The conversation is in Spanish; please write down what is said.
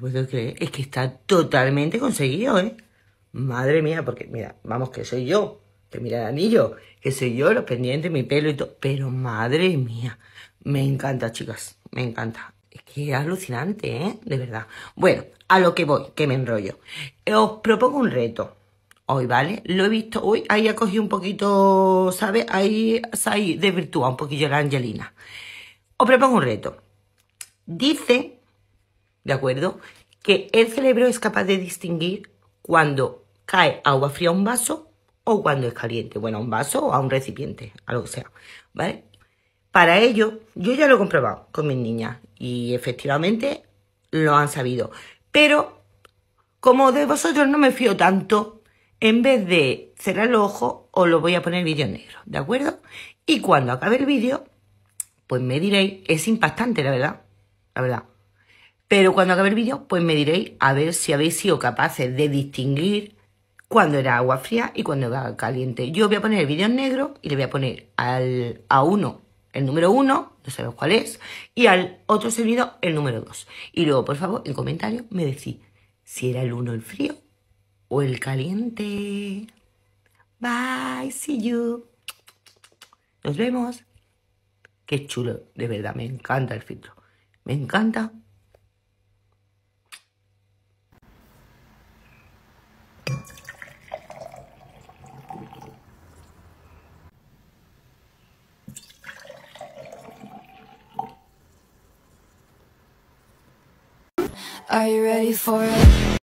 puedo creer, es que está totalmente conseguido, ¿eh? Madre mía, porque mira, vamos, que soy yo, que mira el anillo, que soy yo, los pendientes, mi pelo y todo. Pero madre mía, me encanta, chicas, me encanta. Es que es alucinante, ¿eh? De verdad. Bueno, a lo que voy, que me enrollo. Os propongo un reto hoy, ¿vale? Lo he visto hoy, ahí ha cogido un poquito, ¿sabes? Ahí se ha desvirtuado un poquillo la Angelina. Os propongo un reto. Dice ¿de acuerdo? Que el cerebro es capaz de distinguir cuando cae agua fría a un vaso o cuando es caliente, bueno, a un vaso o a un recipiente, a lo que sea, ¿vale? Para ello, yo ya lo he comprobado con mis niñas y efectivamente lo han sabido. Pero como de vosotros no me fío tanto, en vez de cerrar los ojos, os lo voy a poner vídeo negro, ¿de acuerdo? Y cuando acabe el vídeo, pues me diréis, es impactante, la verdad, la verdad. Pero cuando acabe el vídeo, pues me diréis a ver si habéis sido capaces de distinguir cuando era agua fría y cuando era caliente. Yo voy a poner el vídeo en negro y le voy a poner al, a uno el número uno, no sabemos cuál es, y al otro servidor el número 2. Y luego, por favor, en comentario me decís si era el uno el frío o el caliente. Bye, see you. Nos vemos. Qué chulo, de verdad, me encanta el filtro. Me encanta Are you ready for it?